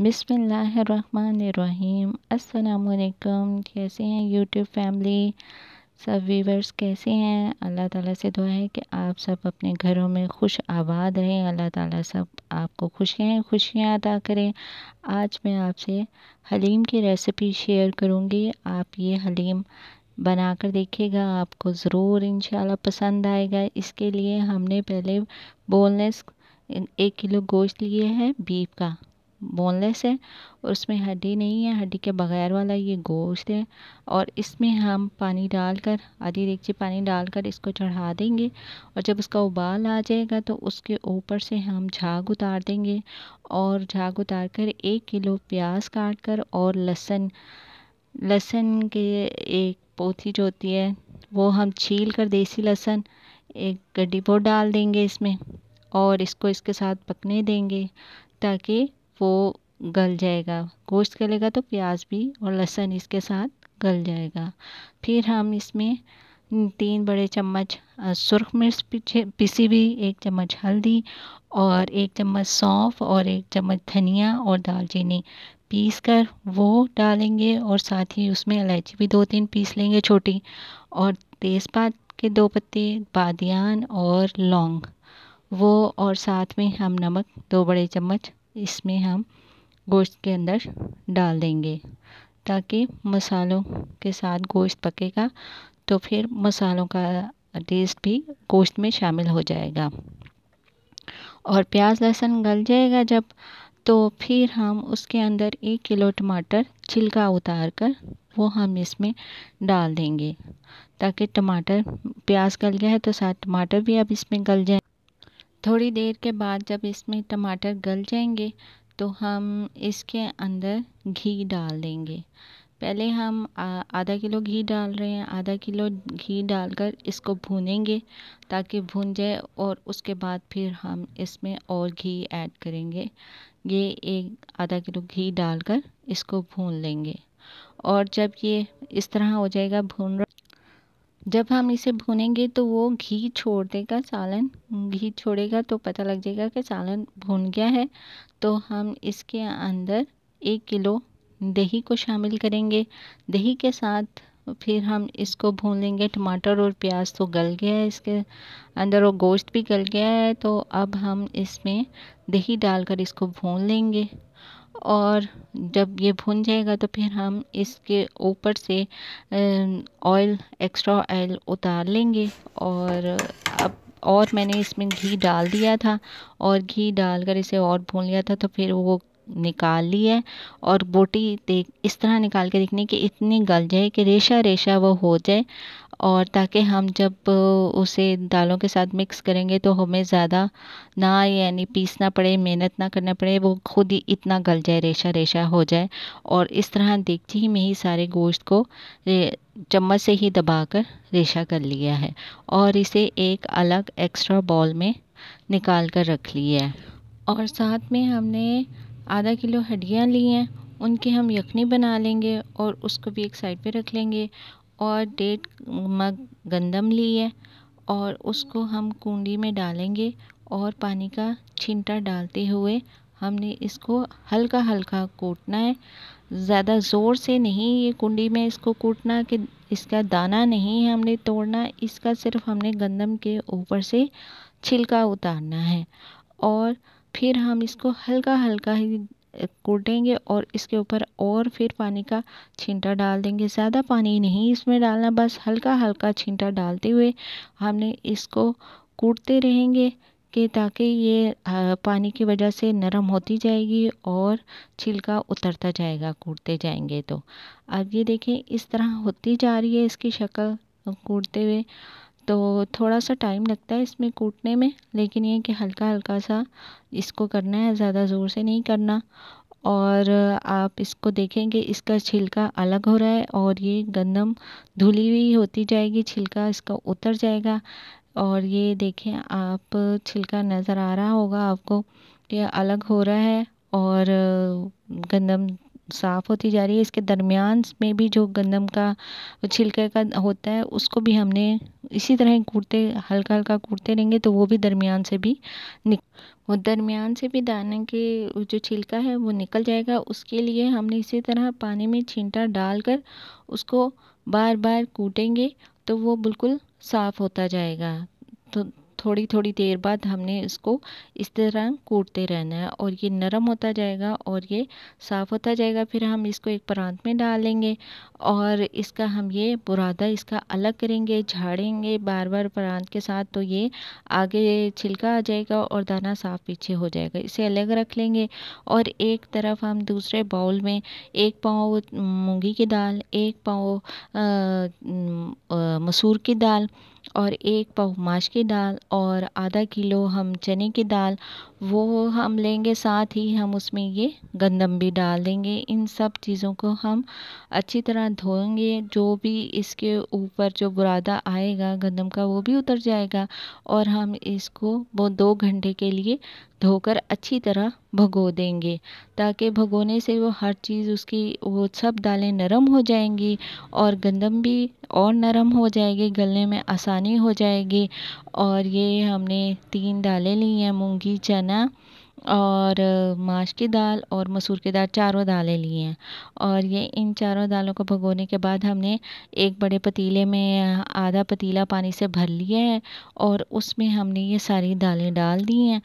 बिसमीम् अल्लाम कैसे हैं यूट्यूब फैमिली सब व्यूवर्स कैसे हैं अल्लाह ताला से दुआ है कि आप सब अपने घरों में खुश आबाद रहें अल्लाह ताला सब आपको खुशियाँ खुशियाँ अदा करें आज मैं आपसे हलीम की रेसिपी शेयर करूँगी आप ये हलीम बना कर देखिएगा आपको ज़रूर इन पसंद आएगा इसके लिए हमने पहले बोनलेस एक किलो गोश्त लिए है बीफ का बोनलेस है और उसमें हड्डी नहीं है हड्डी के बग़ैर वाला ये गोश्त है और इसमें हम पानी डालकर आधी रेगची पानी डालकर इसको चढ़ा देंगे और जब उसका उबाल आ जाएगा तो उसके ऊपर से हम झाग उतार देंगे और झाग उतार कर एक किलो प्याज काट कर और लहसन लहसुन के एक पोथी जो होती है वो हम छील कर देसी लहसन एक गड्डी बोट डाल देंगे इसमें और इसको इसके साथ पकने देंगे ताकि वो गल जाएगा गोश्त गलेगा तो प्याज भी और लहसुन इसके साथ गल जाएगा फिर हम इसमें तीन बड़े चम्मच सुरख मिर्च पीछे पिसी हुई एक चम्मच हल्दी और एक चम्मच सौंफ और एक चम्मच धनिया और दालचीनी पीस कर वो डालेंगे और साथ ही उसमें इलायची भी दो तीन पीस लेंगे छोटी और तेज़पात के दो पत्ते बादियान और लौंग वो और साथ में हम नमक दो बड़े चम्मच इसमें हम गोश्त के अंदर डाल देंगे ताकि मसालों के साथ गोश्त पकेगा तो फिर मसालों का टेस्ट भी गोश्त में शामिल हो जाएगा और प्याज लहसुन गल जाएगा जब तो फिर हम उसके अंदर एक किलो टमाटर छिलका उतार कर वो हम इसमें डाल देंगे ताकि टमाटर प्याज गल गया है तो साथ टमाटर भी अब इसमें गल जाए थोड़ी देर के बाद जब इसमें टमाटर गल जाएंगे तो हम इसके अंदर घी डाल देंगे पहले हम आधा किलो घी डाल रहे हैं आधा किलो घी डालकर इसको भूनेंगे ताकि भून जाए और उसके बाद फिर हम इसमें और घी ऐड करेंगे ये एक आधा किलो घी डालकर इसको भून लेंगे और जब ये इस तरह हो जाएगा भून जब हम इसे भूनेंगे तो वो घी छोड़ देगा सालन घी छोड़ेगा तो पता लग जाएगा कि सालन भून गया है तो हम इसके अंदर एक किलो दही को शामिल करेंगे दही के साथ फिर हम इसको भून लेंगे टमाटर और प्याज तो गल गया है इसके अंदर वो गोश्त भी गल गया है तो अब हम इसमें दही डालकर इसको भून लेंगे और जब ये भुन जाएगा तो फिर हम इसके ऊपर से ऑयल एक्स्ट्रा ऑयल उतार लेंगे और अब और मैंने इसमें घी डाल दिया था और घी डालकर इसे और भून लिया था तो फिर वो निकाल ली है और बोटी देख इस तरह निकाल के देखने कि इतनी गल जाए कि रेशा रेशा वो हो जाए और ताकि हम जब उसे दालों के साथ मिक्स करेंगे तो हमें ज़्यादा ना यानी पीसना पड़े मेहनत ना करना पड़े वो खुद ही इतना गल जाए रेशा रेशा हो जाए और इस तरह देखते ही मैं ही सारे गोश्त को चम्मच से ही दबाकर रेशा कर लिया है और इसे एक अलग एक्स्ट्रा बॉल में निकाल कर रख लिया है और साथ में हमने आधा किलो हड्डियाँ ली हैं उनकी हम यखनी बना लेंगे और उसको भी एक साइड पे रख लेंगे और डेढ़ मग गंदम ली है और उसको हम कुंडी में डालेंगे और पानी का छिंटा डालते हुए हमने इसको हल्का हल्का कूटना है ज़्यादा ज़ोर से नहीं ये कुंडी में इसको कूटना कि इसका दाना नहीं है हमने तोड़ना इसका सिर्फ हमने गंदम के ऊपर से छिलका उतारना है और फिर हम इसको हल्का हल्का ही कूटेंगे और इसके ऊपर और फिर पानी का छींटा डाल देंगे ज़्यादा पानी नहीं इसमें डालना बस हल्का हल्का छींटा डालते हुए हमने इसको कूटते रहेंगे कि ताकि ये पानी की वजह से नरम होती जाएगी और छिलका उतरता जाएगा कूटते जाएंगे तो अब ये देखें इस तरह होती जा रही है इसकी शक्ल कूटते हुए तो थोड़ा सा टाइम लगता है इसमें कूटने में लेकिन ये कि हल्का हल्का सा इसको करना है ज़्यादा ज़ोर से नहीं करना और आप इसको देखेंगे इसका छिलका अलग हो रहा है और ये गंदम धुली हुई होती जाएगी छिलका इसका उतर जाएगा और ये देखें आप छिलका नज़र आ रहा होगा आपको ये अलग हो रहा है और गंदम साफ़ होती जा रही है इसके दरमियान में भी जो गंदम का छिलके का होता है उसको भी हमने इसी तरह कूटते हल्का हल्का कूटते रहेंगे तो वो भी दरमियान से भी निक वो दरमियान से भी दाने के जो छिलका है वो निकल जाएगा उसके लिए हमने इसी तरह पानी में छींटा डालकर उसको बार बार कूटेंगे तो वो बिल्कुल साफ़ होता जाएगा तो थोड़ी थोड़ी देर बाद हमने इसको इस तरह कूटते रहना है और ये नरम होता जाएगा और ये साफ़ होता जाएगा फिर हम इसको एक परांत में डालेंगे और इसका हम ये बुरादा इसका अलग करेंगे झाड़ेंगे बार बार परांत के साथ तो ये आगे छिलका आ जाएगा और दाना साफ पीछे हो जाएगा इसे अलग रख लेंगे और एक तरफ हम दूसरे बाउल में एक पाव मूँगी की दाल एक पाव मसूर की दाल और एक पाव माश की दाल और आधा किलो हम चने की दाल वो हम लेंगे साथ ही हम उसमें ये गंदम भी डाल देंगे इन सब चीज़ों को हम अच्छी तरह धोएंगे जो भी इसके ऊपर जो बुरादा आएगा गंदम का वो भी उतर जाएगा और हम इसको वो दो घंटे के लिए धोकर अच्छी तरह भगो देंगे ताकि भगोने से वो हर चीज़ उसकी वो सब दालें नरम हो जाएंगी और गंदम भी और नरम हो जाएगी गलने में आसानी हो जाएगी और ये हमने तीन दालें ली हैं मूँगी चना चना और माश की दाल और मसूर की दाल चारों दालें ली हैं और ये इन चारों दालों को भगोने के बाद हमने एक बड़े पतीले में आधा पतीला पानी से भर लिया है और उसमें हमने ये सारी दालें डाल दी हैं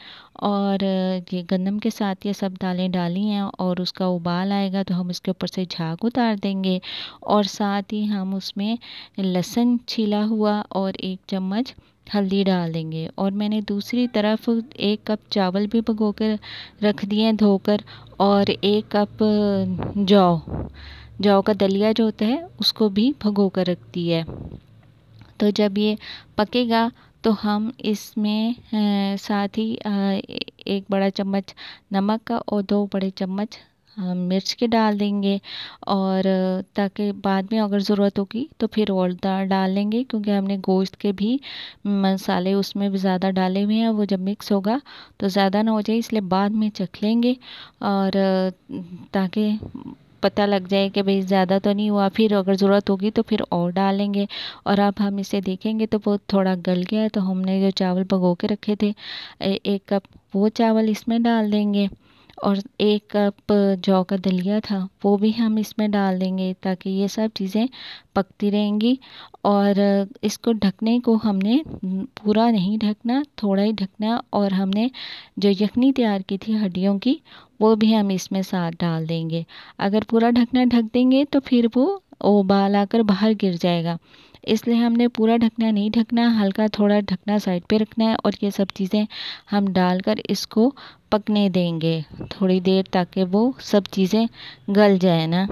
और ये गंदम के साथ ये सब दालें डाली हैं और उसका उबाल आएगा तो हम उसके ऊपर से झाग उतार देंगे और साथ ही हम उसमें लहसुन छीला हुआ और एक चम्मच हल्दी डाल देंगे और मैंने दूसरी तरफ एक कप चावल भी भगो कर रख दिए हैं धोकर और एक कप जौ जौ का दलिया जो होता है उसको भी भगो कर रख दिया है तो जब ये पकेगा तो हम इसमें साथ ही एक बड़ा चम्मच नमक का और दो बड़े चम्मच मिर्च के डाल देंगे और ताकि बाद में अगर ज़रूरत होगी तो फिर और डाल लेंगे क्योंकि हमने गोश्त के भी मसाले उसमें भी ज़्यादा डाले हुए हैं वो जब मिक्स होगा तो ज़्यादा ना हो जाए इसलिए बाद में चख लेंगे और ताकि पता लग जाए कि भाई ज़्यादा तो नहीं हुआ फिर अगर ज़रूरत होगी तो फिर और डालेंगे और अब हम इसे देखेंगे तो वो थोड़ा गल गया है तो हमने जो चावल भगो के रखे थे एक कप वो चावल इसमें डाल देंगे और एक कप जौ का दलिया था वो भी हम इसमें डाल देंगे ताकि ये सब चीज़ें पकती रहेंगी और इसको ढकने को हमने पूरा नहीं ढकना थोड़ा ही ढकना और हमने जो यखनी तैयार की थी हड्डियों की वो भी हम इसमें साथ डाल देंगे अगर पूरा ढकना ढक देंगे तो फिर वो उबाल आकर बाहर गिर जाएगा इसलिए हमने पूरा ढकना नहीं ढकना हल्का थोड़ा ढकना साइड पे रखना है और ये सब चीज़ें हम डालकर इसको पकने देंगे थोड़ी देर ताकि वो सब चीज़ें गल जाए ना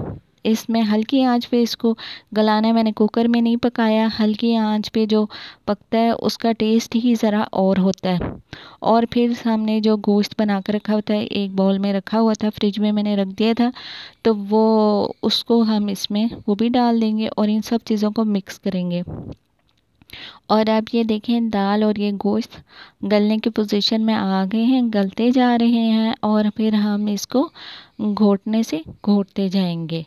इसमें हल्की आंच पे इसको गलाना है मैंने कुकर में नहीं पकाया हल्की आंच पे जो पकता है उसका टेस्ट ही ज़रा और होता है और फिर सामने जो गोश्त बना कर रखा होता है एक बॉल में रखा हुआ था फ्रिज में मैंने रख दिया था तो वो उसको हम इसमें वो भी डाल देंगे और इन सब चीज़ों को मिक्स करेंगे और आप ये देखें दाल और ये गोश्त गलने की पोजीशन में आ गए हैं गलते जा रहे हैं और फिर हम इसको घोटने से घोटते जाएंगे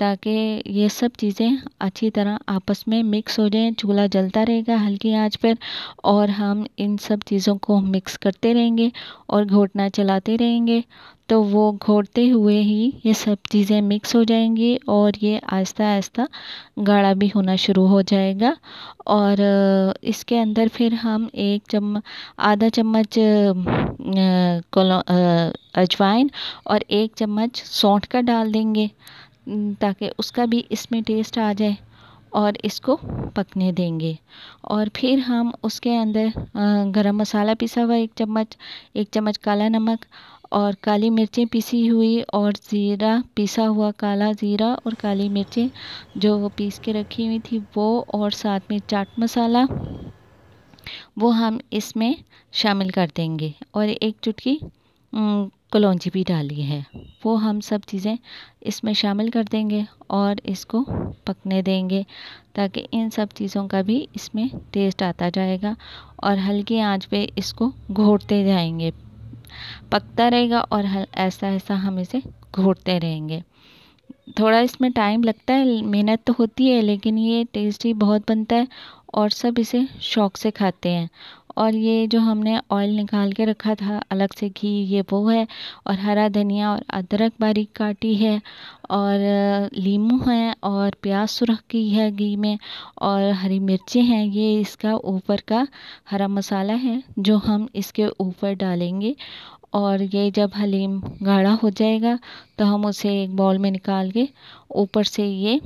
ताकि ये सब चीज़ें अच्छी तरह आपस में मिक्स हो जाएं चूल्हा जलता रहेगा हल्की आंच पर और हम इन सब चीज़ों को मिक्स करते रहेंगे और घोटना चलाते रहेंगे तो वो घोटते हुए ही ये सब चीज़ें मिक्स हो जाएंगी और ये आहिस्ता आहिस्ता गाढ़ा भी होना शुरू हो जाएगा और इसके अंदर फिर हम एक चम आधा चम्मच अजवाइन और एक चम्मच सौंठ का डाल देंगे ताकि उसका भी इसमें टेस्ट आ जाए और इसको पकने देंगे और फिर हम उसके अंदर गरम मसाला पिसा हुआ एक चम्मच एक चम्मच काला नमक और काली मिर्चें पिसी हुई और ज़ीरा पिसा हुआ काला ज़ीरा और काली मिर्चें जो वो पीस के रखी हुई थी वो और साथ में चाट मसाला वो हम इसमें शामिल कर देंगे और एक चुटकी कलौजी भी डाली है वो हम सब चीज़ें इसमें शामिल कर देंगे और इसको पकने देंगे ताकि इन सब चीज़ों का भी इसमें टेस्ट आता जाएगा और हल्की आंच पे इसको घोटते जाएंगे पकता रहेगा और हल ऐसा ऐसा हम इसे घोटते रहेंगे थोड़ा इसमें टाइम लगता है मेहनत तो होती है लेकिन ये टेस्टी बहुत बनता है और सब इसे शौक से खाते हैं और ये जो हमने ऑयल निकाल के रखा था अलग से घी ये वो है और हरा धनिया और अदरक बारीक काटी है और लीमू है और प्याज सुरख की है घी में और हरी मिर्ची हैं ये इसका ऊपर का हरा मसाला है जो हम इसके ऊपर डालेंगे और ये जब हलीम गाढ़ा हो जाएगा तो हम उसे एक बॉल में निकाल के ऊपर से ये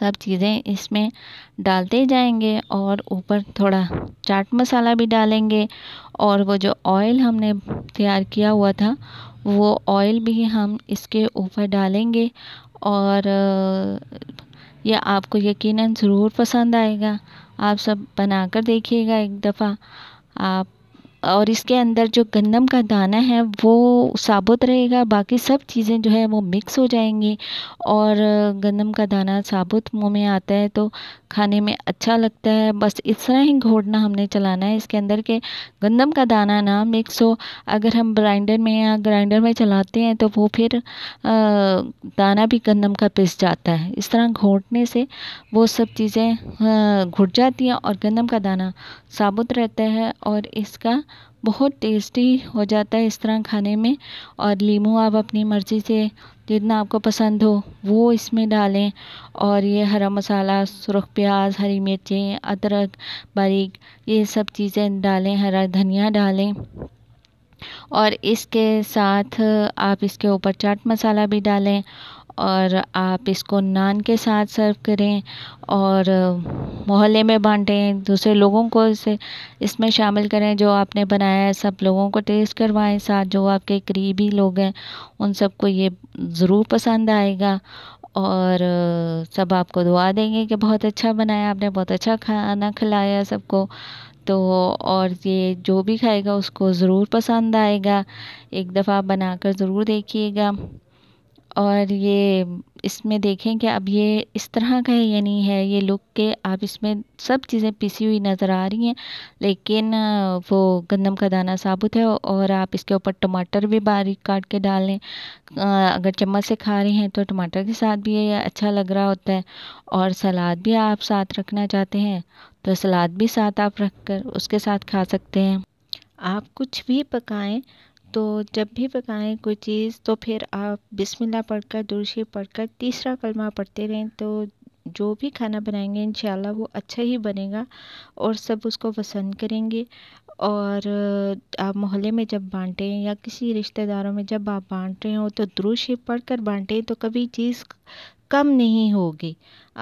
सब चीज़ें इसमें डालते जाएंगे और ऊपर थोड़ा चाट मसाला भी डालेंगे और वो जो ऑयल हमने तैयार किया हुआ था वो ऑयल भी हम इसके ऊपर डालेंगे और यह आपको यकीनन ज़रूर पसंद आएगा आप सब बनाकर देखिएगा एक दफ़ा आप और इसके अंदर जो गंदम का दाना है वो साबुत रहेगा बाकी सब चीज़ें जो है वो मिक्स हो जाएंगी और गंदम का दाना साबुत मुंह में आता है तो खाने में अच्छा लगता है बस इस तरह ही घोटना हमने चलाना है इसके अंदर के गंदम का दाना ना मिक्स हो अगर हम ग्राइंडर में या ग्राइंडर में चलाते हैं तो वो फिर दाना भी गंदम का पिस जाता है इस तरह घोटने से वो सब चीज़ें घुट जाती हैं और गंदम का दाना साबुत रहता है और इसका बहुत टेस्टी हो जाता है इस तरह खाने में और लीमू आप अपनी मर्ज़ी से जितना आपको पसंद हो वो इसमें डालें और ये हरा मसाला सुरख प्याज हरी मिर्चें अदरक बारीक ये सब चीज़ें डालें हरा धनिया डालें और इसके साथ आप इसके ऊपर चाट मसाला भी डालें और आप इसको नान के साथ सर्व करें और मोहल्ले में बांटें दूसरे लोगों को इसे इसमें शामिल करें जो आपने बनाया है सब लोगों को टेस्ट करवाएं साथ जो आपके करीबी लोग हैं उन सबको ये ज़रूर पसंद आएगा और सब आपको दुआ देंगे कि बहुत अच्छा बनाया आपने बहुत अच्छा खाना खिलाया सबको तो और ये जो भी खाएगा उसको ज़रूर पसंद आएगा एक दफ़ा आप बनाकर ज़रूर देखिएगा और ये इसमें देखें कि अब ये इस तरह का है यानी नहीं है ये लुक के आप इसमें सब चीज़ें पिसी हुई नज़र आ रही हैं लेकिन वो गंदम का दाना साबुत है और आप इसके ऊपर टमाटर भी बारीक काट के डालें अगर चम्मच से खा रहे हैं तो टमाटर के साथ भी ये अच्छा लग रहा होता है और सलाद भी आप साथ रखना चाहते हैं तो सलाद भी साथ आप रख कर उसके साथ खा सकते हैं आप कुछ भी पकाएँ तो जब भी पकाएं कोई चीज़ तो फिर आप बिस्मिल्लाह पढ़कर दूसरी पढ़कर तीसरा कलमा पढ़ते रहें तो जो भी खाना बनाएंगे इन वो अच्छा ही बनेगा और सब उसको पसंद करेंगे और आप मोहल्ले में जब बांटें या किसी रिश्तेदारों में जब आप बांट रहे हो तो दुरुशी पढ़ कर बांटें तो कभी चीज़ कम नहीं होगी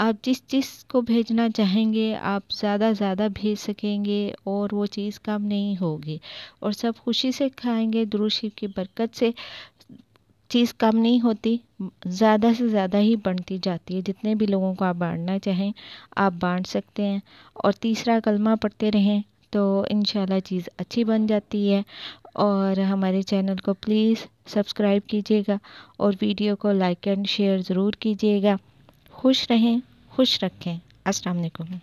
आप जिस चीज़ को भेजना चाहेंगे आप ज़्यादा ज़्यादा भेज सकेंगे और वो चीज़ कम नहीं होगी और सब खुशी से खाएंगे दुरुशी की बरकत से चीज़ कम नहीं होती ज़्यादा से ज़्यादा ही बढ़ती जाती है जितने भी लोगों को आप बांटना चाहें आप बांट सकते हैं और तीसरा कलमा पढ़ते रहें तो इन चीज़ अच्छी बन जाती है और हमारे चैनल को प्लीज़ सब्सक्राइब कीजिएगा और वीडियो को लाइक एंड शेयर ज़रूर कीजिएगा खुश रहें खुश रखें अस्सलाम वालेकुम